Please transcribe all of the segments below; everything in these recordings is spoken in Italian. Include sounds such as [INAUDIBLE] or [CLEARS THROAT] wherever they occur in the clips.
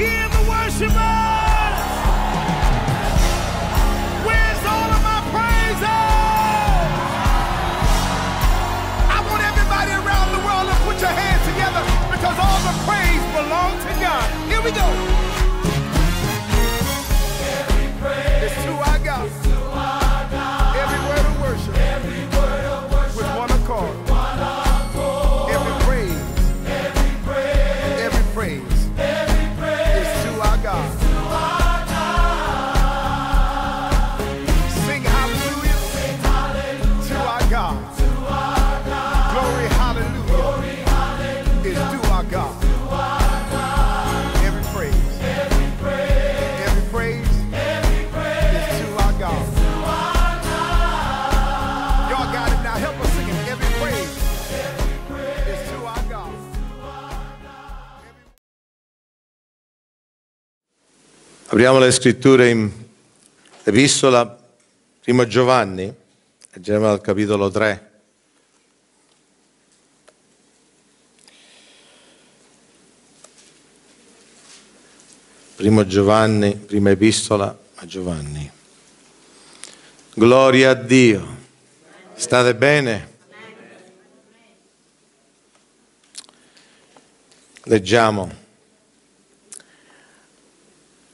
Kim the worshipers! Where's all of my praises? I want everybody around the world to put your hands together because all the praise belongs to God. Here we go. Apriamo le scritture in Epistola Primo Giovanni, leggiamo al capitolo 3. Primo Giovanni, prima epistola a Giovanni. Gloria a Dio. State bene? Leggiamo.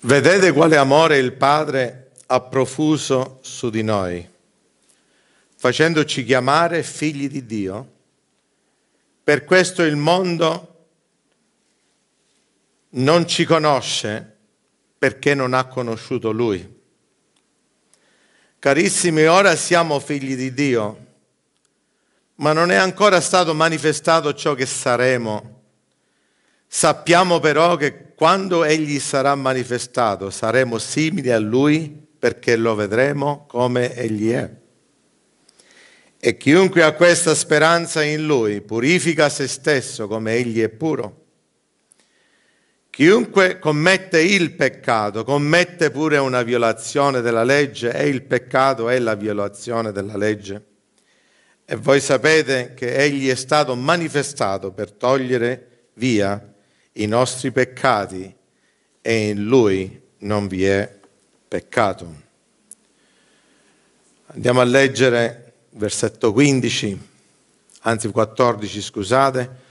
Vedete quale amore il Padre ha profuso su di noi, facendoci chiamare figli di Dio. Per questo il mondo non ci conosce perché non ha conosciuto Lui. Carissimi, ora siamo figli di Dio, ma non è ancora stato manifestato ciò che saremo Sappiamo però che quando Egli sarà manifestato saremo simili a Lui perché lo vedremo come Egli è. E chiunque ha questa speranza in Lui purifica se stesso come Egli è puro. Chiunque commette il peccato commette pure una violazione della legge e il peccato è la violazione della legge. E voi sapete che Egli è stato manifestato per togliere via i nostri peccati e in lui non vi è peccato. Andiamo a leggere versetto 15, anzi 14 scusate.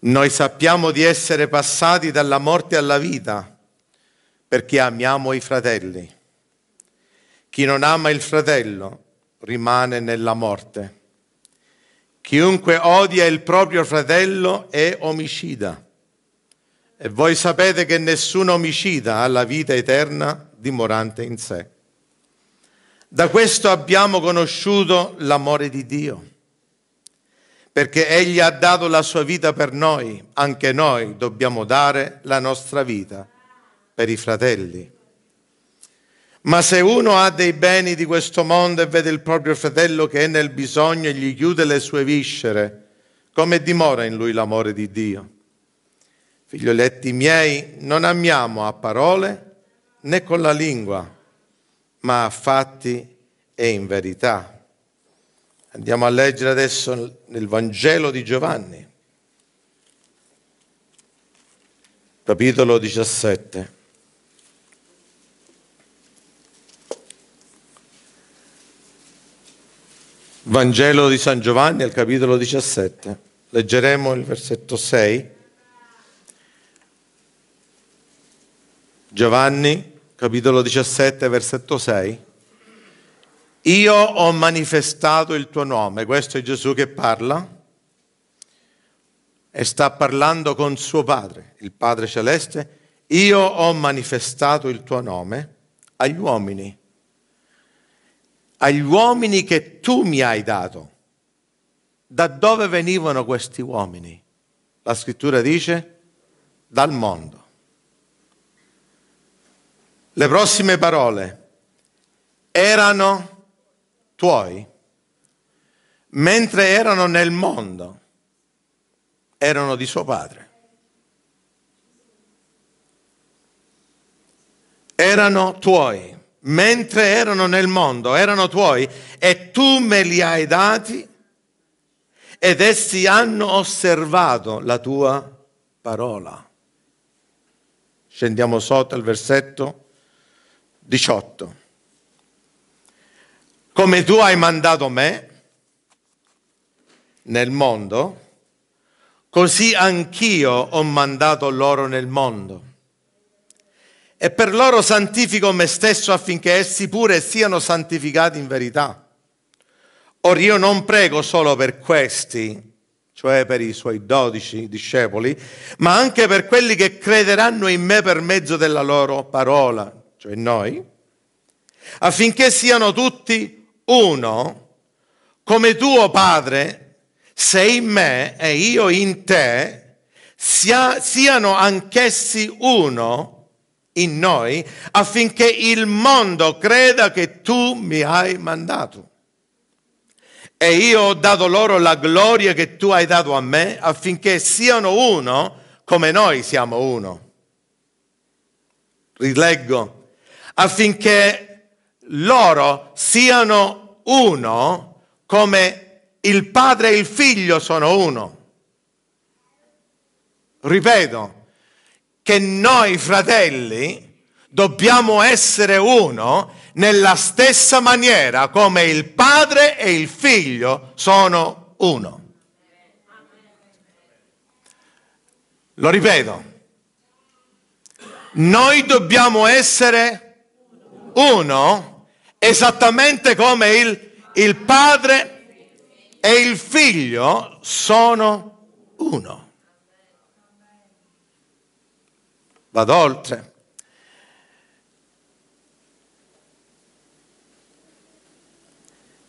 Noi sappiamo di essere passati dalla morte alla vita perché amiamo i fratelli. Chi non ama il fratello rimane nella morte. Chiunque odia il proprio fratello è omicida. E voi sapete che nessun omicida ha la vita eterna dimorante in sé. Da questo abbiamo conosciuto l'amore di Dio, perché Egli ha dato la sua vita per noi, anche noi dobbiamo dare la nostra vita per i fratelli. Ma se uno ha dei beni di questo mondo e vede il proprio fratello che è nel bisogno e gli chiude le sue viscere, come dimora in lui l'amore di Dio? Figlioletti miei, non amiamo a parole né con la lingua, ma a fatti e in verità. Andiamo a leggere adesso nel Vangelo di Giovanni, capitolo 17. Vangelo di San Giovanni al capitolo 17. Leggeremo il versetto 6 Giovanni, capitolo 17, versetto 6. Io ho manifestato il tuo nome, questo è Gesù che parla e sta parlando con suo Padre, il Padre Celeste. Io ho manifestato il tuo nome agli uomini, agli uomini che tu mi hai dato. Da dove venivano questi uomini? La scrittura dice dal mondo. Le prossime parole erano tuoi mentre erano nel mondo, erano di suo padre. Erano tuoi, mentre erano nel mondo, erano tuoi e tu me li hai dati ed essi hanno osservato la tua parola. Scendiamo sotto al versetto 18. Come tu hai mandato me nel mondo, così anch'io ho mandato loro nel mondo. E per loro santifico me stesso affinché essi pure siano santificati in verità. Or io non prego solo per questi, cioè per i suoi dodici discepoli, ma anche per quelli che crederanno in me per mezzo della loro parola, cioè noi, affinché siano tutti uno, come tuo Padre sei in me e io in te, sia, siano anch'essi uno in noi, affinché il mondo creda che tu mi hai mandato. E io ho dato loro la gloria che tu hai dato a me, affinché siano uno come noi siamo uno. Rileggo affinché loro siano uno come il padre e il figlio sono uno. Ripeto, che noi fratelli dobbiamo essere uno nella stessa maniera come il padre e il figlio sono uno. Lo ripeto, noi dobbiamo essere uno uno, esattamente come il, il Padre e il Figlio sono uno. Vado oltre.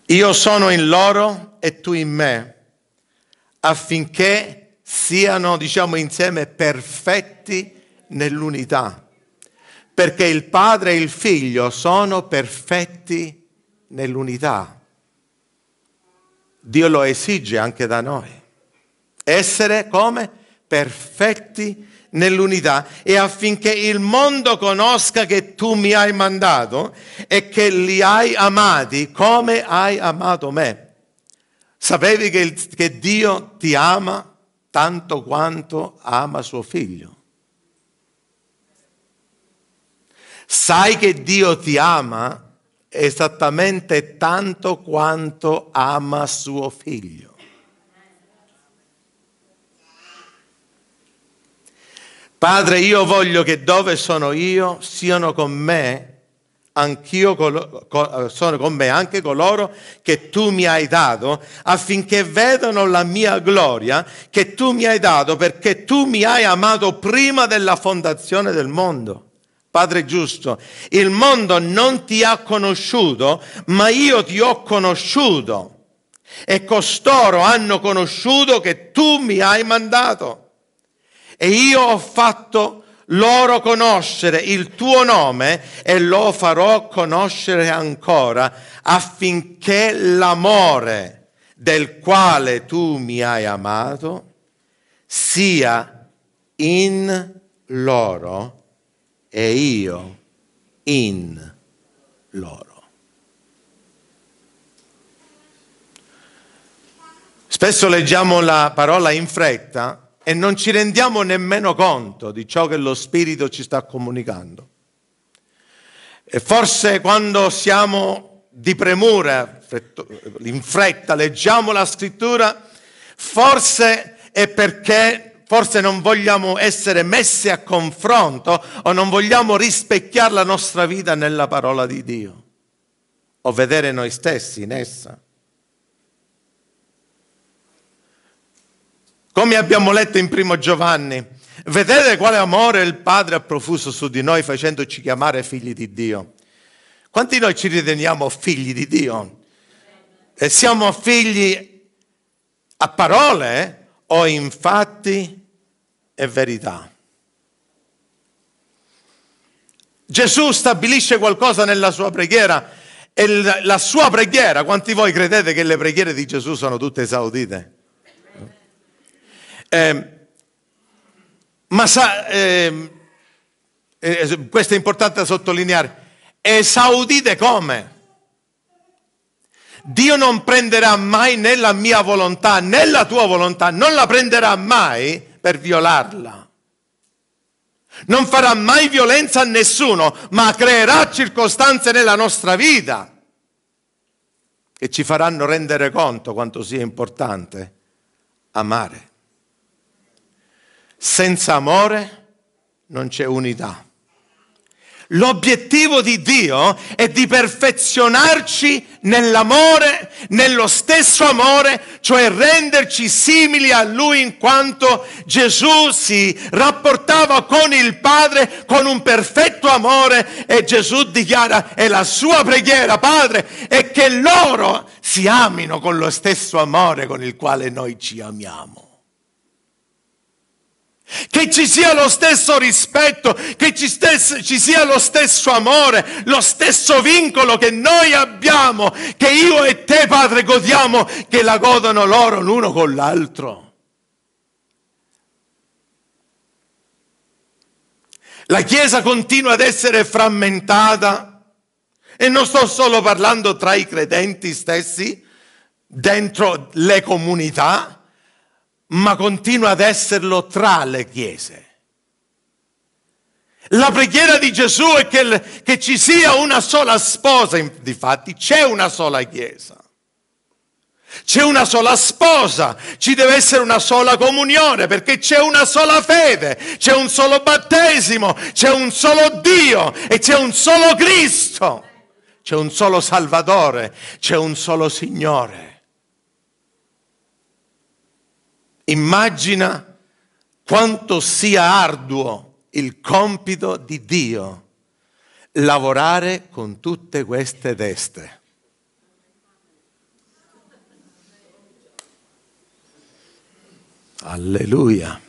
Io sono in loro e tu in me, affinché siano, diciamo insieme, perfetti nell'unità perché il Padre e il Figlio sono perfetti nell'unità. Dio lo esige anche da noi. Essere come? Perfetti nell'unità e affinché il mondo conosca che tu mi hai mandato e che li hai amati come hai amato me. Sapevi che, che Dio ti ama tanto quanto ama suo figlio. sai che Dio ti ama esattamente tanto quanto ama suo figlio. Padre, io voglio che dove sono io siano con me, anch'io colo, co, sono con me anche coloro che tu mi hai dato, affinché vedano la mia gloria che tu mi hai dato, perché tu mi hai amato prima della fondazione del mondo. Padre giusto, il mondo non ti ha conosciuto, ma io ti ho conosciuto. E costoro hanno conosciuto che tu mi hai mandato. E io ho fatto loro conoscere il tuo nome e lo farò conoscere ancora affinché l'amore del quale tu mi hai amato sia in loro e io in loro. Spesso leggiamo la parola in fretta e non ci rendiamo nemmeno conto di ciò che lo Spirito ci sta comunicando. E forse quando siamo di premura, in fretta, leggiamo la scrittura, forse è perché forse non vogliamo essere messi a confronto o non vogliamo rispecchiare la nostra vita nella parola di Dio o vedere noi stessi in essa. Come abbiamo letto in primo Giovanni, vedete quale amore il Padre ha profuso su di noi facendoci chiamare figli di Dio. Quanti di noi ci riteniamo figli di Dio? E siamo figli a parole, eh? o in fatti e verità. Gesù stabilisce qualcosa nella sua preghiera e la sua preghiera, quanti voi credete che le preghiere di Gesù sono tutte esaudite? Eh, ma sa, eh, eh, questo è importante da sottolineare, esaudite come? Dio non prenderà mai nella mia volontà, nella tua volontà, non la prenderà mai per violarla. Non farà mai violenza a nessuno, ma creerà circostanze nella nostra vita che ci faranno rendere conto quanto sia importante amare. Senza amore non c'è unità. L'obiettivo di Dio è di perfezionarci nell'amore, nello stesso amore, cioè renderci simili a Lui in quanto Gesù si rapportava con il Padre con un perfetto amore e Gesù dichiara e la sua preghiera, Padre, è che loro si amino con lo stesso amore con il quale noi ci amiamo. Che ci sia lo stesso rispetto, che ci, stesse, ci sia lo stesso amore, lo stesso vincolo che noi abbiamo, che io e te, Padre, godiamo, che la godano loro l'uno con l'altro. La Chiesa continua ad essere frammentata e non sto solo parlando tra i credenti stessi, dentro le comunità, ma continua ad esserlo tra le chiese. La preghiera di Gesù è che, che ci sia una sola sposa, infatti c'è una sola chiesa. C'è una sola sposa, ci deve essere una sola comunione perché c'è una sola fede, c'è un solo battesimo, c'è un solo Dio e c'è un solo Cristo, c'è un solo Salvatore, c'è un solo Signore. Immagina quanto sia arduo il compito di Dio lavorare con tutte queste destre. Alleluia.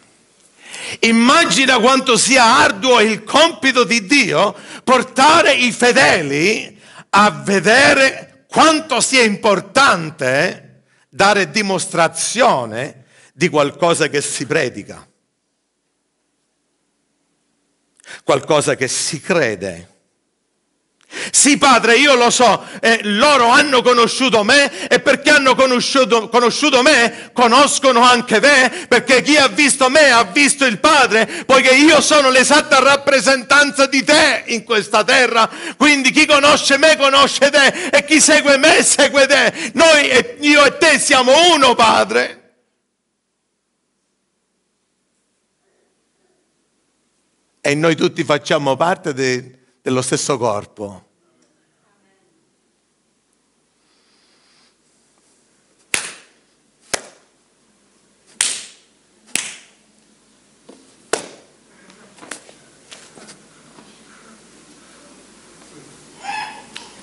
Immagina quanto sia arduo il compito di Dio portare i fedeli a vedere quanto sia importante dare dimostrazione di qualcosa che si predica, qualcosa che si crede. Sì, padre, io lo so, eh, loro hanno conosciuto me e perché hanno conosciuto, conosciuto me, conoscono anche me, perché chi ha visto me ha visto il padre, poiché io sono l'esatta rappresentanza di te in questa terra. Quindi chi conosce me conosce te e chi segue me segue te. Noi, io e te siamo uno, padre. e noi tutti facciamo parte de, dello stesso corpo.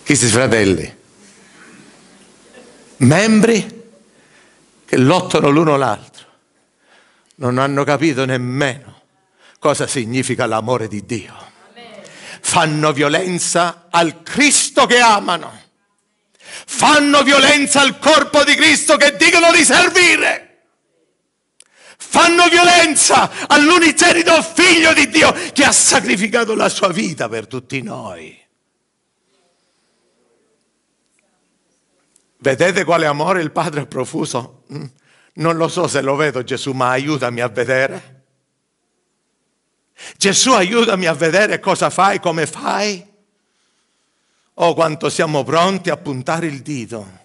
Questi fratelli, membri che lottano l'uno l'altro, non hanno capito nemmeno cosa significa l'amore di Dio. Fanno violenza al Cristo che amano. Fanno violenza al corpo di Cristo che dicono di servire fanno violenza all'unigenito figlio di Dio che ha sacrificato la sua vita per tutti noi. Vedete quale amore il Padre ha profuso? Mm? Non lo so se lo vedo Gesù, ma aiutami a vedere. Gesù aiutami a vedere cosa fai, come fai. Oh, quanto siamo pronti a puntare il dito.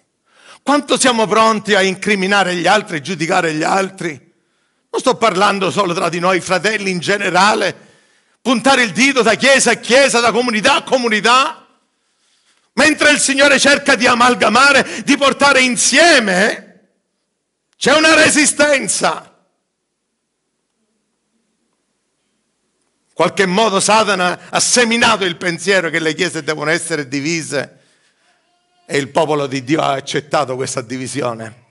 Quanto siamo pronti a incriminare gli altri, giudicare gli altri. Non sto parlando solo tra di noi, fratelli in generale. Puntare il dito da chiesa a chiesa, da comunità a comunità. Mentre il Signore cerca di amalgamare, di portare insieme, c'è una resistenza. qualche modo Satana ha seminato il pensiero che le chiese devono essere divise e il popolo di Dio ha accettato questa divisione.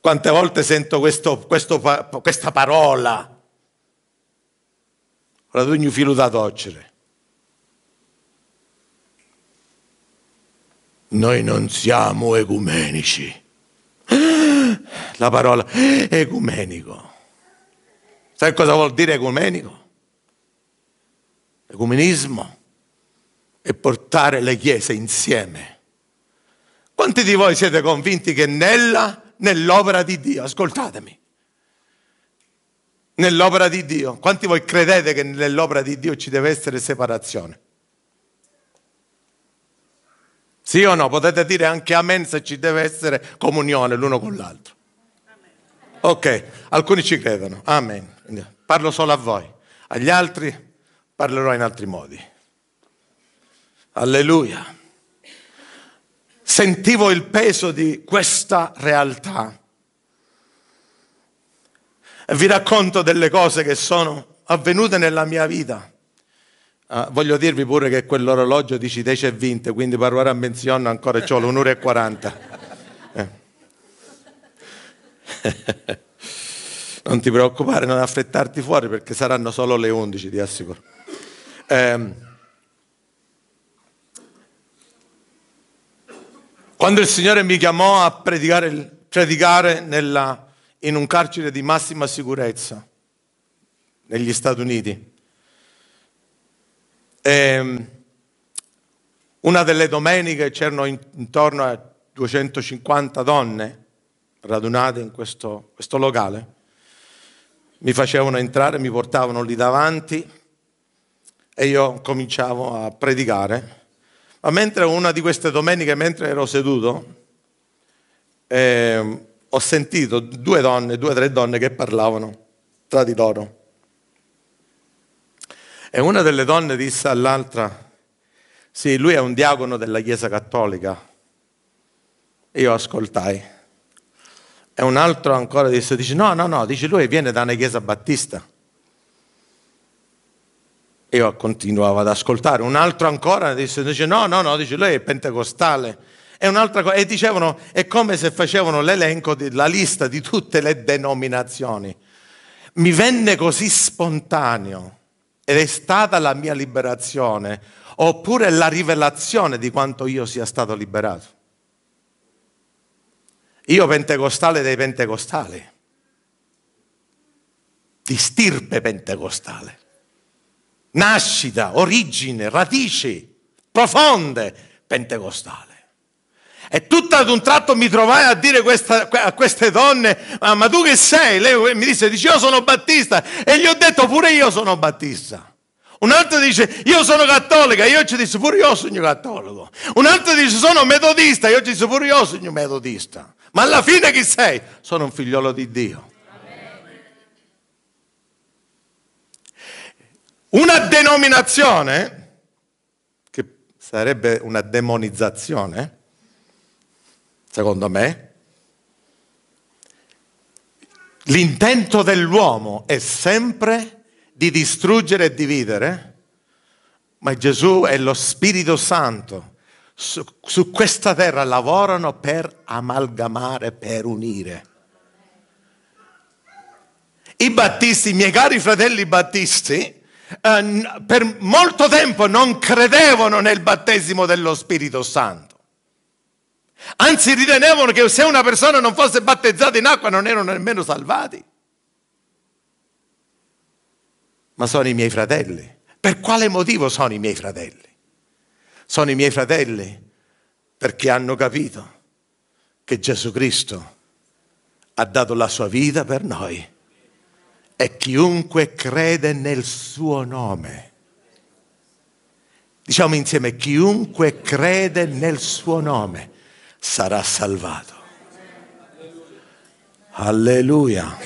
Quante volte sento questo, questo, questa parola? ogni filo da toccere. Noi non siamo ecumenici. [GASPS] La parola ecumenico Sai cosa vuol dire ecumenico? Ecumenismo è portare le chiese insieme. Quanti di voi siete convinti che nella, nell'opera di Dio, ascoltatemi, nell'opera di Dio, quanti di voi credete che nell'opera di Dio ci deve essere separazione? Sì o no? Potete dire anche amen se ci deve essere comunione l'uno con l'altro. Ok, alcuni ci credono. Amen. Parlo solo a voi, agli altri parlerò in altri modi. Alleluia. Sentivo il peso di questa realtà. E vi racconto delle cose che sono avvenute nella mia vita. Uh, voglio dirvi pure che quell'orologio dice 10 e 20, quindi per a menziono ancora c'ho l'un'ora e 40. Eh. [LAUGHS] Non ti preoccupare, non affrettarti fuori perché saranno solo le 11, ti assicuro. Eh, quando il Signore mi chiamò a predicare, predicare nella, in un carcere di massima sicurezza negli Stati Uniti, eh, una delle domeniche c'erano intorno a 250 donne radunate in questo, questo locale mi facevano entrare, mi portavano lì davanti e io cominciavo a predicare. Ma mentre una di queste domeniche, mentre ero seduto, eh, ho sentito due donne, due o tre donne che parlavano tra di loro. E una delle donne disse all'altra, sì, lui è un diacono della Chiesa Cattolica. E io ascoltai. E un altro ancora disse, dice, no, no, no, dice lui viene da una chiesa battista. Io continuavo ad ascoltare. Un altro ancora disse, dice, no, no, no, dice lui è pentecostale. E un'altra cosa, e dicevano, è come se facevano l'elenco, di, la lista di tutte le denominazioni. Mi venne così spontaneo ed è stata la mia liberazione, oppure la rivelazione di quanto io sia stato liberato. Io pentecostale dei pentecostali, di stirpe pentecostale, nascita, origine, radici profonde pentecostale. E tutto ad un tratto mi trovai a dire questa, a queste donne, ah, ma tu che sei? Lei mi disse, dice io sono battista e gli ho detto pure io sono battista. Un altro dice io sono cattolica, io ci disse pure io sono cattolico. Un altro dice sono metodista, io ci disse pure io sono metodista. Ma alla fine chi sei? Sono un figliolo di Dio. Una denominazione, che sarebbe una demonizzazione, secondo me, l'intento dell'uomo è sempre di distruggere e dividere, ma Gesù è lo Spirito Santo su, su questa terra lavorano per amalgamare, per unire. I battisti, i miei cari fratelli battisti, eh, per molto tempo non credevano nel battesimo dello Spirito Santo. Anzi, ritenevano che se una persona non fosse battezzata in acqua non erano nemmeno salvati. Ma sono i miei fratelli. Per quale motivo sono i miei fratelli? sono i miei fratelli perché hanno capito che Gesù Cristo ha dato la sua vita per noi e chiunque crede nel suo nome. Diciamo insieme, chiunque crede nel suo nome sarà salvato. Alleluia.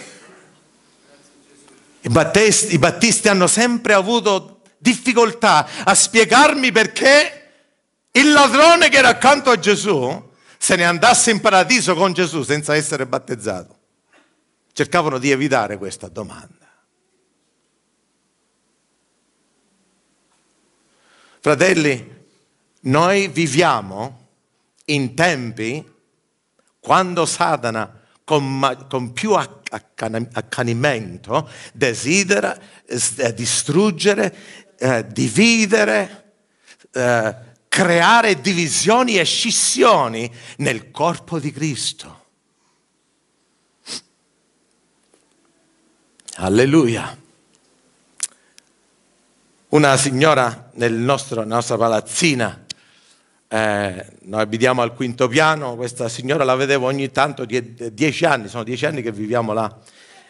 I battisti, I battisti hanno sempre avuto difficoltà a spiegarmi perché il ladrone che era accanto a Gesù se ne andasse in paradiso con Gesù senza essere battezzato. Cercavano di evitare questa domanda. Fratelli, noi viviamo in tempi quando Satana con, con più accanimento desidera eh, distruggere, eh, dividere, eh, creare divisioni e scissioni nel corpo di Cristo. Alleluia. Una signora nel nostro, nella nostra palazzina, eh, noi abitiamo al quinto piano, questa signora la vedevo ogni tanto, die, dieci anni, sono dieci anni che viviamo là.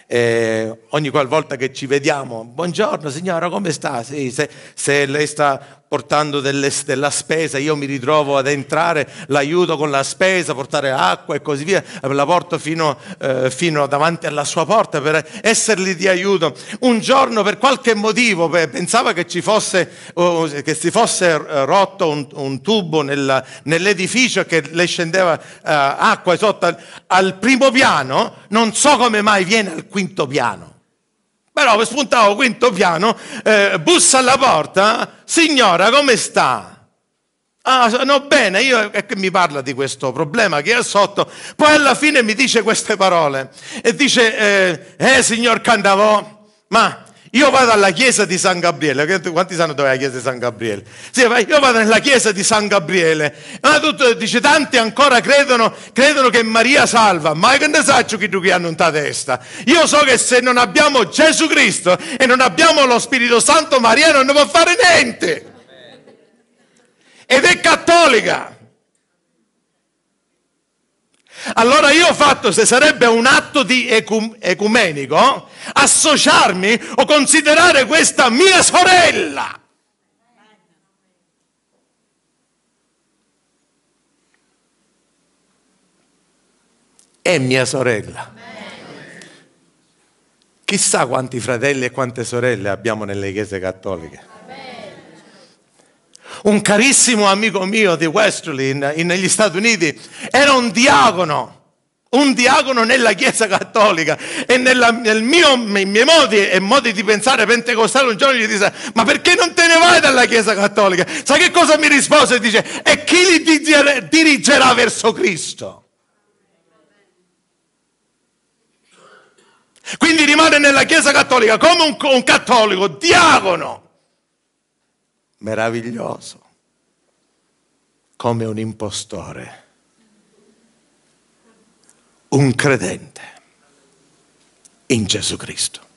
Eh, ogni qualvolta che ci vediamo, buongiorno signora, come sta? Sì, se, se lei sta portando delle, della spesa, io mi ritrovo ad entrare, l'aiuto con la spesa, portare acqua e così via, la porto fino, eh, fino davanti alla sua porta per esserli di aiuto. Un giorno per qualche motivo pensava che, ci fosse, oh, che si fosse eh, rotto un, un tubo nella, nell'edificio che le scendeva eh, acqua sotto al, al primo piano, non so come mai viene al quinto piano. Però spuntavo quinto piano, eh, bussa alla porta, signora come sta? Ah, no, bene, io, e mi parla di questo problema che è sotto. Poi alla fine mi dice queste parole e dice, eh, eh signor Candavò, ma io vado alla chiesa di San Gabriele, quanti sanno dove è la chiesa di San Gabriele? Sì, io vado nella chiesa di San Gabriele, ma tutto, dice, tanti ancora credono, credono che Maria salva, ma che ne saccio chi tu che hanno in testa? Io so che se non abbiamo Gesù Cristo e non abbiamo lo Spirito Santo, Maria non ne può fare niente. Ed è cattolica. Allora io ho fatto, se sarebbe un atto di ecum- ecumenico, associarmi o considerare questa mia sorella. È mia sorella. Chissà quanti fratelli e quante sorelle abbiamo nelle chiese cattoliche un carissimo amico mio di Westerly in, in, negli Stati Uniti era un diacono un diacono nella Chiesa Cattolica e nella, nel mio, nei miei modi e modi di pensare pentecostale un giorno gli disse ma perché non te ne vai dalla Chiesa Cattolica? Sai che cosa mi rispose? Dice e chi li dirigerà verso Cristo? Quindi rimane nella Chiesa Cattolica come un, un cattolico, diacono meraviglioso, come un impostore, un credente in Gesù Cristo.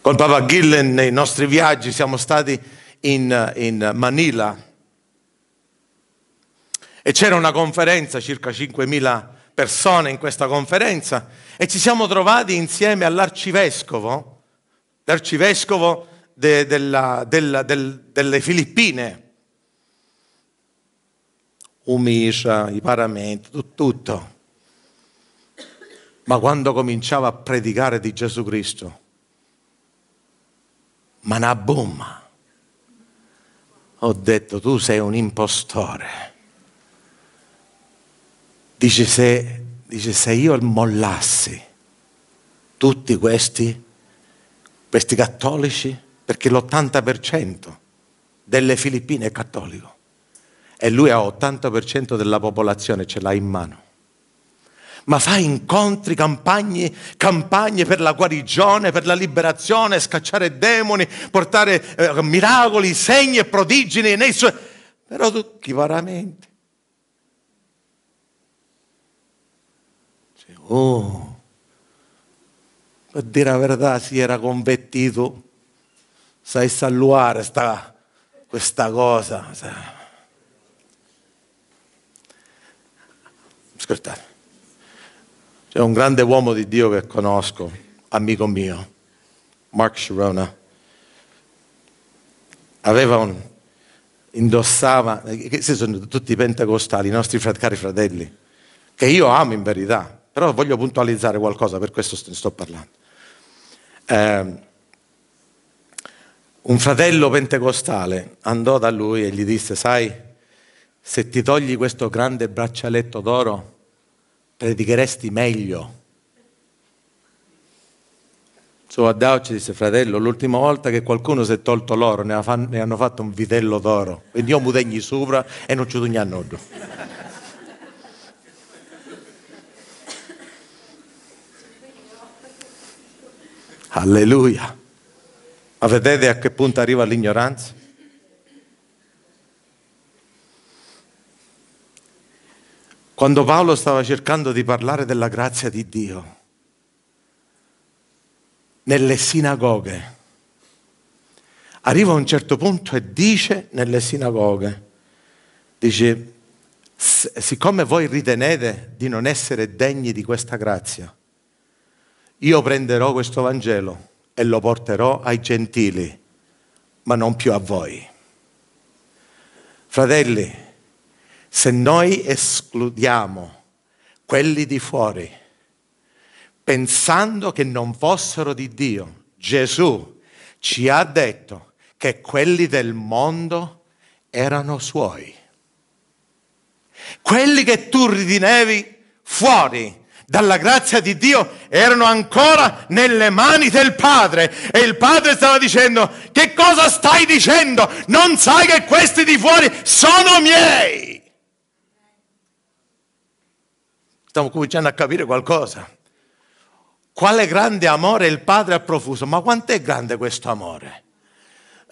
Con Papa Gillen nei nostri viaggi siamo stati in, in Manila e c'era una conferenza, circa 5.000 persone in questa conferenza, e ci siamo trovati insieme all'arcivescovo, l'arcivescovo de, della, della, del, delle Filippine. Umiscia, i paramenti, tutto. Ma quando cominciava a predicare di Gesù Cristo, manabomba, ho detto tu sei un impostore. Dice se, dice, se io mollassi tutti questi, questi cattolici, perché l'80% delle Filippine è cattolico e lui ha 80% della popolazione, ce l'ha in mano. Ma fa incontri, campagne, campagne per la guarigione, per la liberazione, scacciare demoni, portare eh, miracoli, segni e prodigi nei suoi... Però tutti veramente... Cioè, oh, per dire la verità si era convertito sai salvare sta, questa cosa. Ascoltate, c'è un grande uomo di Dio che conosco, amico mio, Mark Sharona, aveva un, indossava, questi sono tutti i pentecostali, i nostri cari fratelli, che io amo in verità, però voglio puntualizzare qualcosa, per questo ne sto parlando. Eh, un fratello pentecostale andò da lui e gli disse, sai, se ti togli questo grande braccialetto d'oro, predicheresti meglio. Su ci disse, fratello, l'ultima volta che qualcuno si è tolto l'oro ne, hanno fatto un vitello d'oro, quindi io mutegni sopra e non ci togni a nodo. Alleluia. Ma vedete a che punto arriva l'ignoranza? Quando Paolo stava cercando di parlare della grazia di Dio, nelle sinagoghe, arriva a un certo punto e dice nelle sinagoge, dice, siccome voi ritenete di non essere degni di questa grazia, io prenderò questo Vangelo e lo porterò ai gentili, ma non più a voi. Fratelli, se noi escludiamo quelli di fuori, pensando che non fossero di Dio, Gesù ci ha detto che quelli del mondo erano suoi. Quelli che tu ridinevi fuori dalla grazia di Dio erano ancora nelle mani del padre e il padre stava dicendo che cosa stai dicendo? Non sai che questi di fuori sono miei. Stiamo cominciando a capire qualcosa. Quale grande amore il padre ha profuso, ma quanto è grande questo amore?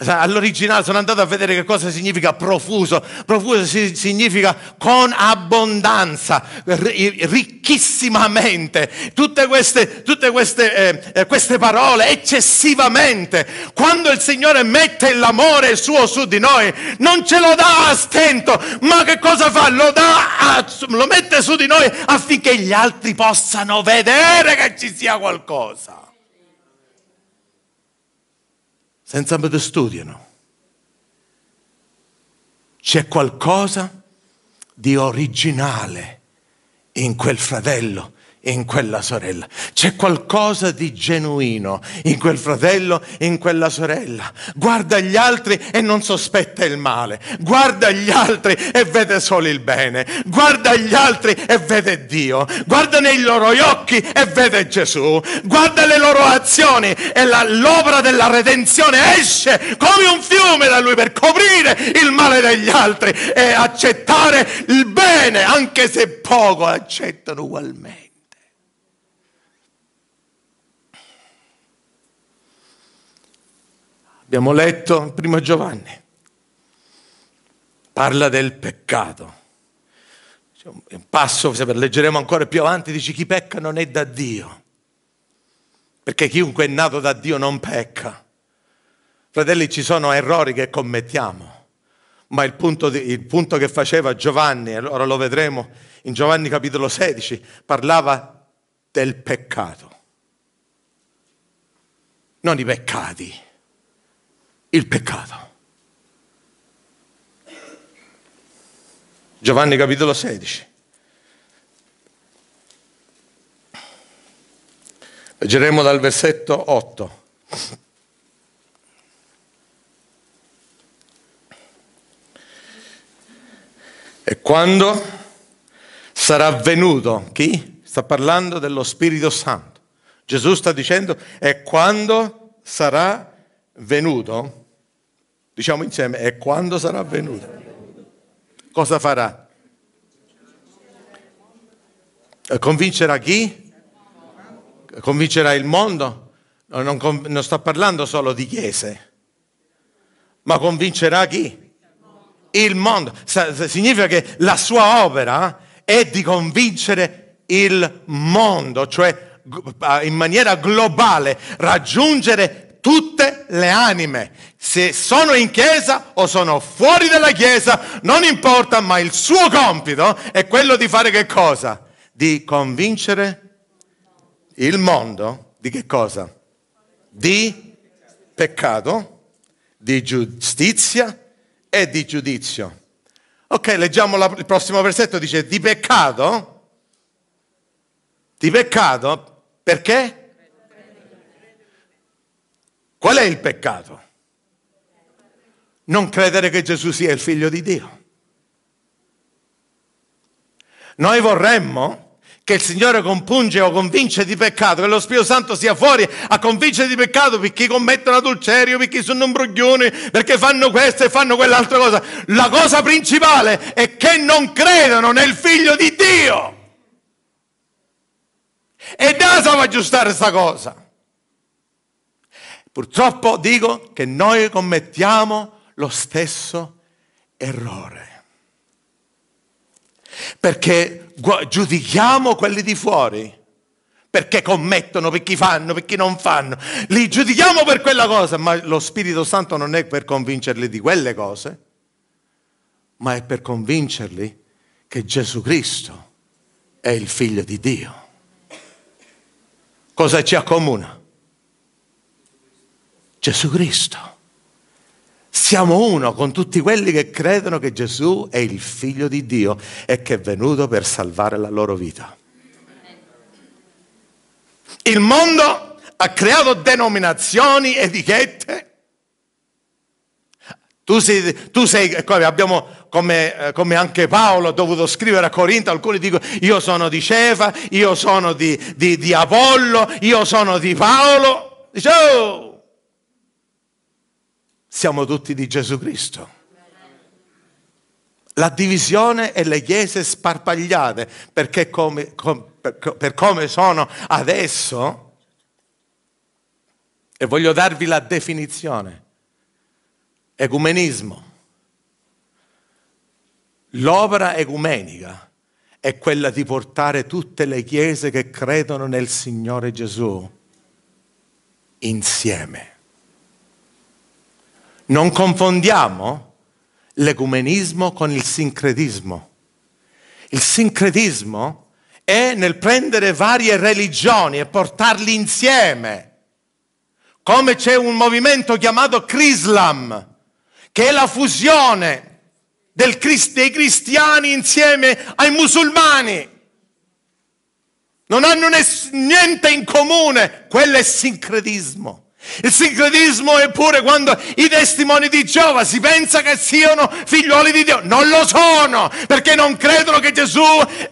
All'originale sono andato a vedere che cosa significa profuso. Profuso significa con abbondanza, ricchissimamente. Tutte queste, tutte queste, eh, eh, queste parole, eccessivamente. Quando il Signore mette l'amore suo su di noi, non ce lo dà a stento, ma che cosa fa? Lo, a, lo mette su di noi affinché gli altri possano vedere che ci sia qualcosa. senza me studiano. C'è qualcosa di originale in quel fratello in quella sorella. C'è qualcosa di genuino in quel fratello in quella sorella. Guarda gli altri e non sospetta il male. Guarda gli altri e vede solo il bene. Guarda gli altri e vede Dio. Guarda nei loro occhi e vede Gesù. Guarda le loro azioni e la, l'opera della redenzione esce come un fiume da lui per coprire il male degli altri e accettare il bene, anche se poco accettano ugualmente. Abbiamo letto Primo Giovanni. Parla del peccato. Un passo, se leggeremo ancora più avanti, dice chi pecca non è da Dio. Perché chiunque è nato da Dio non pecca. Fratelli, ci sono errori che commettiamo ma il punto, il punto, che faceva Giovanni, ora lo vedremo in Giovanni capitolo 16, parlava del peccato, non i peccati il peccato. Giovanni capitolo 16. Leggeremo dal versetto 8. E quando sarà venuto chi? Sta parlando dello Spirito Santo. Gesù sta dicendo, e quando sarà venuto Diciamo insieme, e quando sarà avvenuto? Cosa farà? Eh, convincerà chi? Convincerà il mondo? Non, non sto parlando solo di chiese, ma convincerà chi? Il mondo. Significa che la sua opera è di convincere il mondo, cioè in maniera globale, raggiungere tutte le anime, se sono in chiesa o sono fuori dalla chiesa, non importa, ma il suo compito è quello di fare che cosa? Di convincere il mondo di che cosa? Di peccato, di giustizia e di giudizio. Ok, leggiamo la, il prossimo versetto, dice di peccato, di peccato, perché? Qual è il peccato? Non credere che Gesù sia il figlio di Dio. Noi vorremmo che il Signore compunge o convince di peccato, che lo Spirito Santo sia fuori a convincere di peccato per chi commettono adulterio, per chi sono imbroglioni, perché fanno questo e fanno quell'altra cosa. La cosa principale è che non credono nel figlio di Dio. E Nasa va a aggiustare questa cosa. Purtroppo dico che noi commettiamo lo stesso errore. Perché giudichiamo quelli di fuori, perché commettono, per chi fanno, per chi non fanno. Li giudichiamo per quella cosa, ma lo Spirito Santo non è per convincerli di quelle cose, ma è per convincerli che Gesù Cristo è il figlio di Dio. Cosa ci accomuna? Gesù Cristo. Siamo uno con tutti quelli che credono che Gesù è il figlio di Dio e che è venuto per salvare la loro vita. Il mondo ha creato denominazioni, etichette. Tu sei, tu sei come, abbiamo, come, eh, come, anche Paolo ha dovuto scrivere a Corinto, alcuni dicono io sono di Cefa, io sono di, di, di Apollo, io sono di Paolo. Dice, oh, siamo tutti di Gesù Cristo. La divisione e le chiese sparpagliate, perché come, com, per, per come sono adesso, e voglio darvi la definizione, ecumenismo. L'opera ecumenica è quella di portare tutte le chiese che credono nel Signore Gesù insieme. Non confondiamo l'ecumenismo con il sincretismo. Il sincretismo è nel prendere varie religioni e portarli insieme. Come c'è un movimento chiamato Crislam, che è la fusione Christ, dei cristiani insieme ai musulmani. Non hanno niente in comune, quello è sincretismo. Il sincretismo è pure quando i testimoni di Giova si pensa che siano figlioli di Dio. Non lo sono, perché non credono che Gesù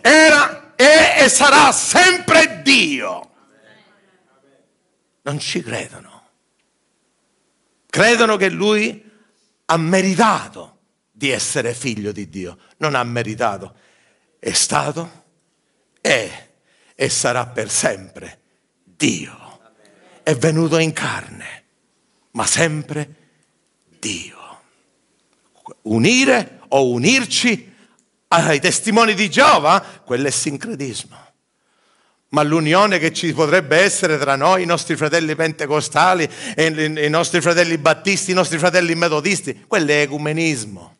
era, è e sarà sempre Dio. Non ci credono. Credono che lui ha meritato di essere figlio di Dio. Non ha meritato. È stato, è e sarà per sempre Dio è venuto in carne, ma sempre Dio. Unire o unirci ai testimoni di Giova, quello è sincretismo. Ma l'unione che ci potrebbe essere tra noi, i nostri fratelli pentecostali, i nostri fratelli battisti, i nostri fratelli metodisti, quello è ecumenismo.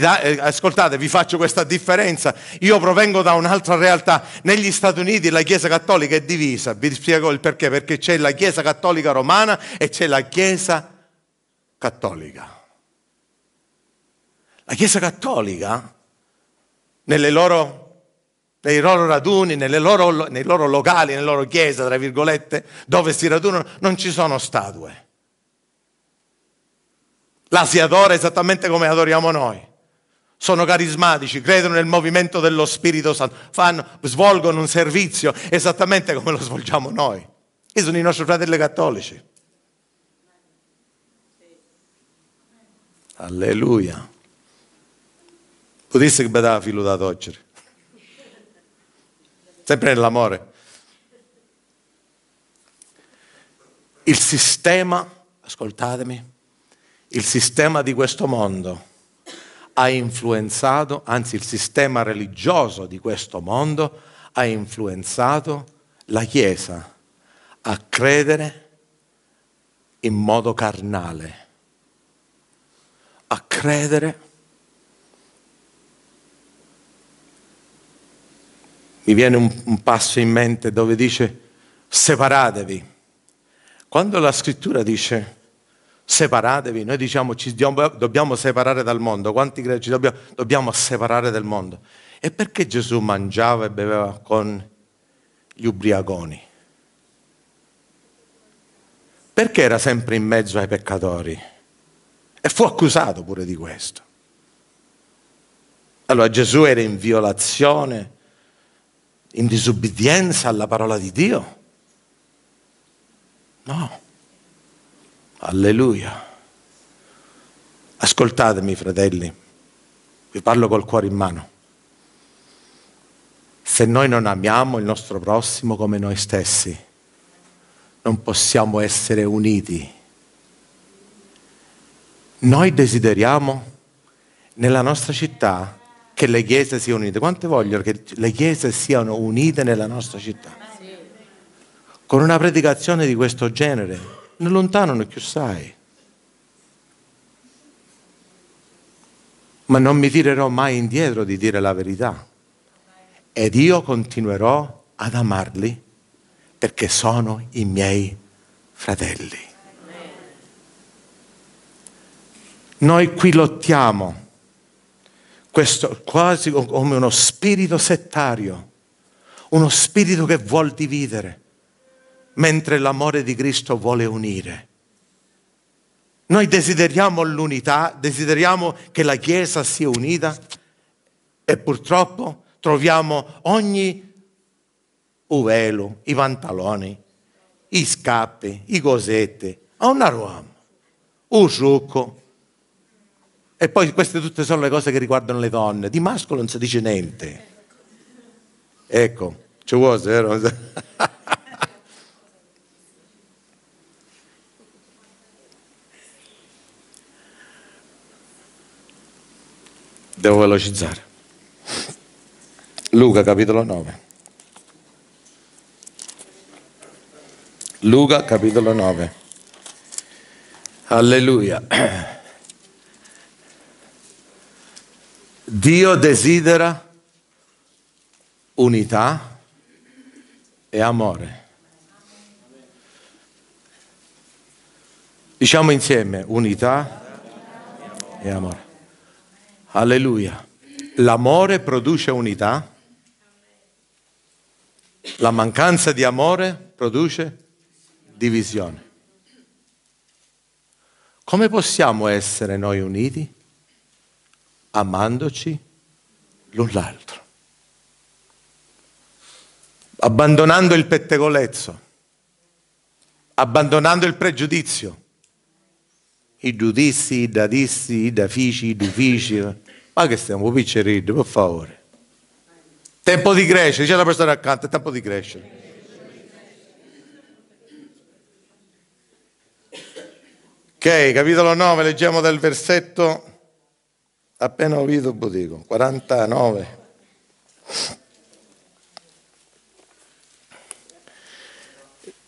Eh, ascoltate, vi faccio questa differenza. Io provengo da un'altra realtà. Negli Stati Uniti la Chiesa Cattolica è divisa. Vi spiego il perché. Perché c'è la Chiesa Cattolica romana e c'è la Chiesa Cattolica. La Chiesa Cattolica, nelle loro, nei loro raduni, loro, nei loro locali, nelle loro chiese, tra virgolette, dove si radunano, non ci sono statue. La si adora esattamente come adoriamo noi sono carismatici, credono nel movimento dello Spirito Santo, fanno, svolgono un servizio esattamente come lo svolgiamo noi. E sono i nostri fratelli cattolici. Alleluia. Potesse che bedava filo da togliere. Sempre nell'amore. Il sistema, ascoltatemi, il sistema di questo mondo ha influenzato, anzi il sistema religioso di questo mondo ha influenzato la Chiesa a credere in modo carnale, a credere mi viene un, passo in mente dove dice separatevi. Quando la scrittura dice separatevi, noi diciamo ci dobbiamo separare dal mondo, quanti greci dobbiamo, dobbiamo separare dal mondo. E perché Gesù mangiava e beveva con gli ubriaconi? Perché era sempre in mezzo ai peccatori? E fu accusato pure di questo. Allora Gesù era in violazione, in disubbidienza alla parola di Dio? No. Alleluia. Ascoltatemi, fratelli, vi parlo col cuore in mano. Se noi non amiamo il nostro prossimo come noi stessi, non possiamo essere uniti. Noi desideriamo nella nostra città che le chiese siano unite. Quante vogliono che le chiese siano unite nella nostra città? Con una predicazione di questo genere non allontanano sai. Ma non mi tirerò mai indietro di dire la verità. Ed io continuerò ad amarli perché sono i miei fratelli. Noi qui lottiamo, questo quasi come uno spirito settario, uno spirito che vuol dividere mentre l'amore di Cristo vuole unire. Noi desideriamo l'unità, desideriamo che la Chiesa sia unita e purtroppo troviamo ogni uvelo, i pantaloni, i scappi, i cosetti, a un aruamo, un succo. E poi queste tutte sono le cose che riguardano le donne. Di mascolo non si dice niente. Ecco, ci vuole, vero? Devo velocizzare. Luca capitolo 9. Luca capitolo 9. Alleluia. Dio desidera unità e amore. Diciamo insieme unità e amore. Alleluia. L'amore produce unità. La mancanza di amore produce divisione. Come possiamo essere noi uniti? Amandoci l'un l'altro. Abbandonando il pettegolezzo, abbandonando il pregiudizio, i giudizi, i dadisti, i dafici, i dufici. Ma che stiamo piccerini, per favore. Tempo di crescere, c'è la persona accanto, è tempo di crescere. Ok, capitolo 9, leggiamo dal versetto appena lo dico, 49.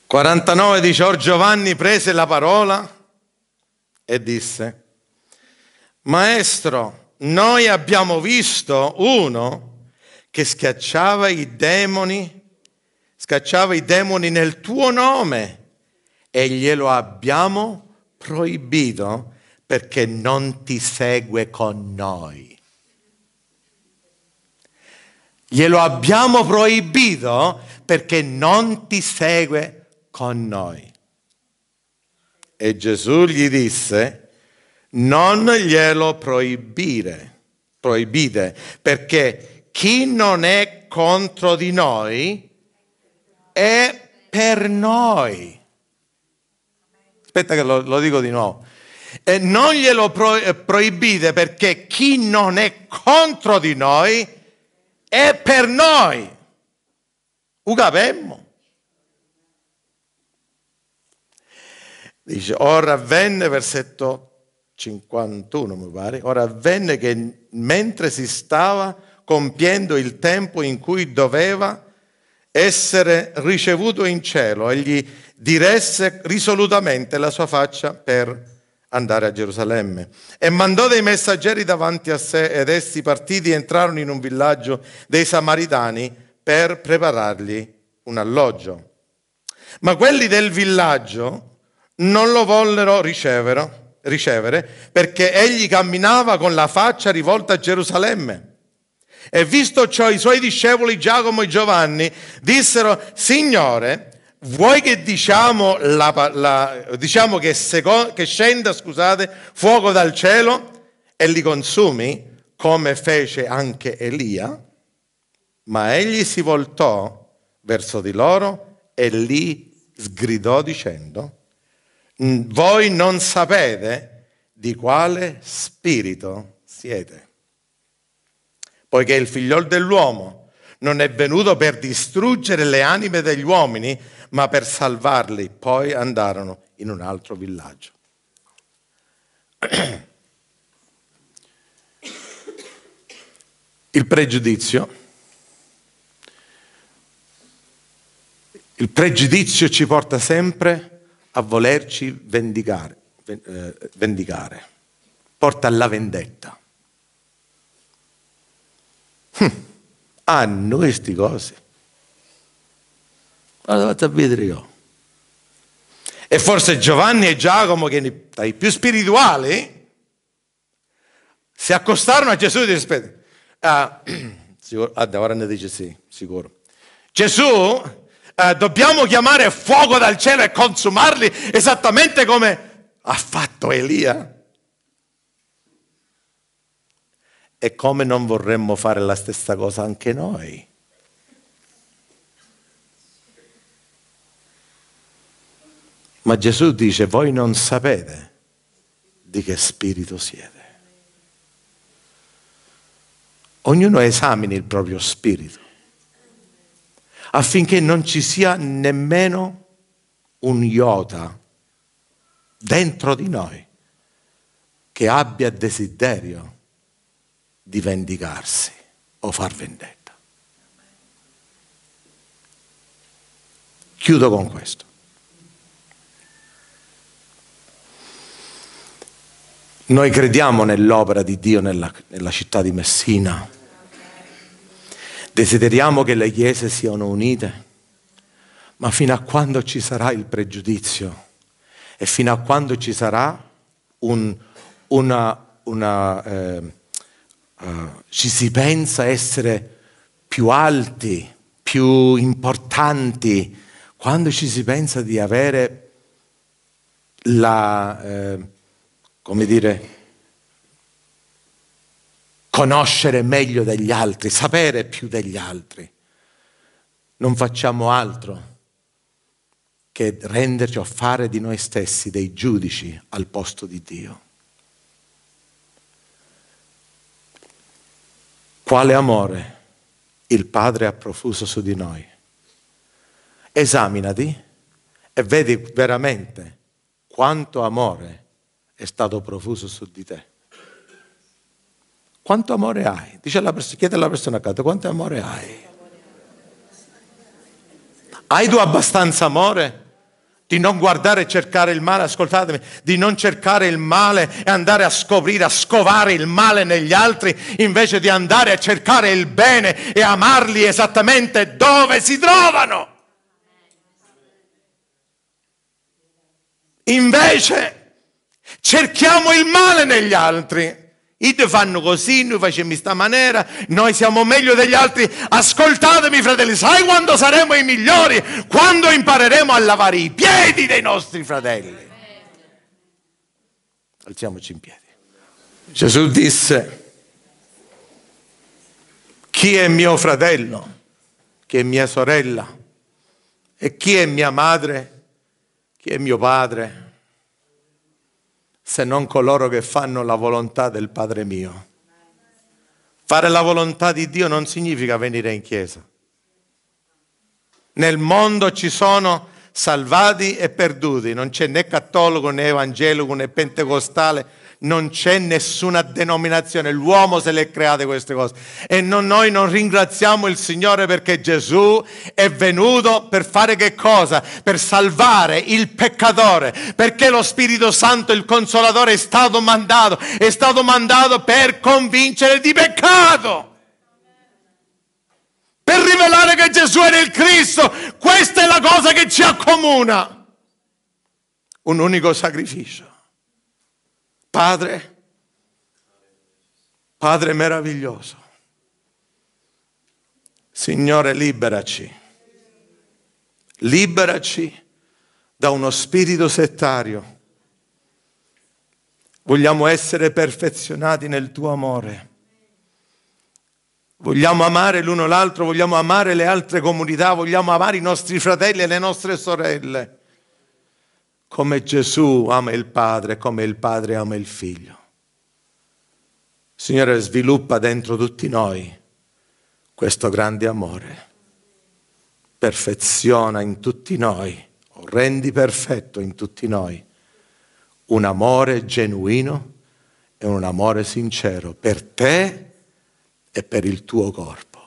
«49 dice Or Giovanni prese la parola e disse, Maestro, noi abbiamo visto uno che schiacciava i demoni, scacciava i demoni nel tuo nome e glielo abbiamo proibito perché non ti segue con noi. Glielo abbiamo proibito perché non ti segue con noi. E Gesù gli disse, non glielo proibire, proibite, perché chi non è contro di noi è per noi. Aspetta che lo, lo dico di nuovo. E non glielo pro, eh, proibite perché chi non è contro di noi è per noi. Ugabemmo. Dice, ora avvenne, versetto 51 mi pare, ora avvenne che mentre si stava compiendo il tempo in cui doveva essere ricevuto in cielo, egli diresse risolutamente la sua faccia per andare a Gerusalemme. E mandò dei messaggeri davanti a sé ed essi partiti entrarono in un villaggio dei Samaritani per preparargli un alloggio. Ma quelli del villaggio non lo vollero ricevere, ricevere perché egli camminava con la faccia rivolta a Gerusalemme. E visto ciò i suoi discepoli Giacomo e Giovanni dissero, Signore, vuoi che diciamo, la, la, diciamo che, seco, che, scenda scusate, fuoco dal cielo e li consumi come fece anche Elia? Ma egli si voltò verso di loro e li sgridò dicendo, Mm, voi non sapete di quale spirito siete, poiché il figliol dell'uomo non è venuto per distruggere le anime degli uomini, ma per salvarli. Poi andarono in un altro villaggio. Il pregiudizio. Il pregiudizio ci porta sempre a a volerci vendicare, eh, vendicare. porta alla vendetta. Hm. Hanno queste cose. Allora vado a vedere io. E forse Giovanni e Giacomo, che dai più spirituali, si accostarono a Gesù e dissero, ah, [CLEARS THROAT] sicuro, ah, ora ne dice sì, sicuro. Gesù eh, dobbiamo chiamare fuoco dal cielo e consumarli esattamente come ha fatto Elia. E come non vorremmo fare la stessa cosa anche noi? Ma Gesù dice, voi non sapete di che spirito siete. Ognuno esamini il proprio spirito affinché non ci sia nemmeno un iota dentro di noi che abbia desiderio di vendicarsi o far vendetta. Chiudo con questo. Noi crediamo nell'opera di Dio nella, nella città di Messina. Desideriamo che le chiese siano unite, ma fino a quando ci sarà il pregiudizio e fino a quando ci sarà un, una, una eh, eh, ci si pensa essere più alti, più importanti, quando ci si pensa di avere la, eh, come dire, conoscere meglio degli altri, sapere più degli altri. Non facciamo altro che renderci o fare di noi stessi dei giudici al posto di Dio. Quale amore il Padre ha profuso su di noi. Esaminati e vedi veramente quanto amore è stato profuso su di te. Quanto amore hai? Dice alla persona, chiede alla persona accanto, quanto amore hai? Hai tu abbastanza amore? Di non guardare e cercare il male, ascoltatemi, di non cercare il male e andare a scoprire, a scovare il male negli altri, invece di andare a cercare il bene e amarli esattamente dove si trovano. Invece cerchiamo il male negli altri i tuoi fanno così, noi facciamo in questa maniera, noi siamo meglio degli altri. Ascoltatemi fratelli, sai quando saremo i migliori? Quando impareremo a lavare i piedi dei nostri fratelli. Alziamoci in piedi. Gesù disse, chi è mio fratello? Chi è mia sorella? E chi è mia madre? Chi è mio padre? se non coloro che fanno la volontà del Padre mio. Fare la volontà di Dio non significa venire in chiesa. Nel mondo ci sono salvati e perduti, non c'è né cattolico né evangelico né pentecostale, non c'è nessuna denominazione, l'uomo se le è create queste cose. E non, noi non ringraziamo il Signore perché Gesù è venuto per fare che cosa? Per salvare il peccatore, perché lo Spirito Santo, il Consolatore, è stato mandato, è stato mandato per convincere di peccato. Per rivelare che Gesù era il Cristo, questa è la cosa che ci accomuna. Un unico sacrificio Padre, Padre meraviglioso, Signore liberaci, liberaci da uno spirito settario. Vogliamo essere perfezionati nel tuo amore. Vogliamo amare l'uno l'altro, vogliamo amare le altre comunità, vogliamo amare i nostri fratelli e le nostre sorelle come Gesù ama il Padre, come il Padre ama il Figlio. Signore, sviluppa dentro tutti noi questo grande amore. Perfeziona in tutti noi, o rendi perfetto in tutti noi, un amore genuino e un amore sincero per te e per il tuo corpo.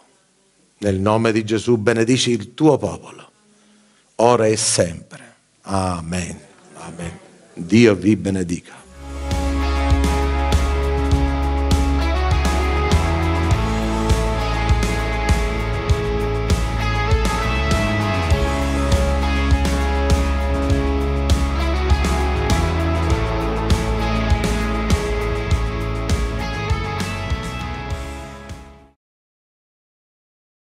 Nel nome di Gesù benedici il tuo popolo, ora e sempre. Amen. Amen. Dio vi benedica.